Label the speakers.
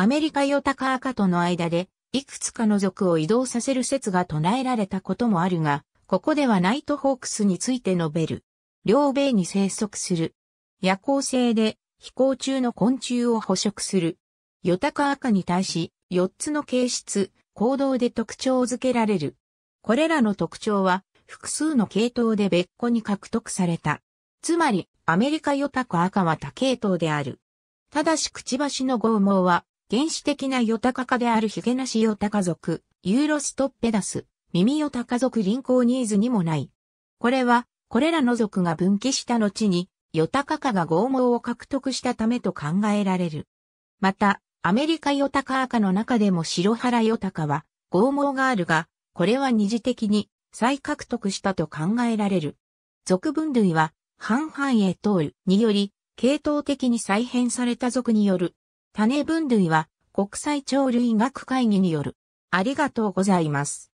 Speaker 1: アメリカヨタカアカとの間で、いくつかの族を移動させる説が唱えられたこともあるが、ここではナイトホークスについて述べる。両米に生息する。夜行性で飛行中の昆虫を捕食する。ヨタカアカに対し、4つの形質、行動で特徴を付けられる。これらの特徴は、複数の系統で別個に獲得された。つまり、アメリカヨタカアカは多系統である。ただしくちばしの剛毛は、原始的なヨタカ科であるヒゲナシヨタカ族、ユーロストッペダス、ミミヨタカ族輪行ニーズにもない。これは、これらの族が分岐した後に、ヨタカ科が剛毛を獲得したためと考えられる。また、アメリカヨタカ赤の中でも白原ヨタカは、剛毛があるが、これは二次的に再獲得したと考えられる。族分類は、半々へ通るにより、系統的に再編された族による種分類は国際鳥類学会議による。ありがとうございます。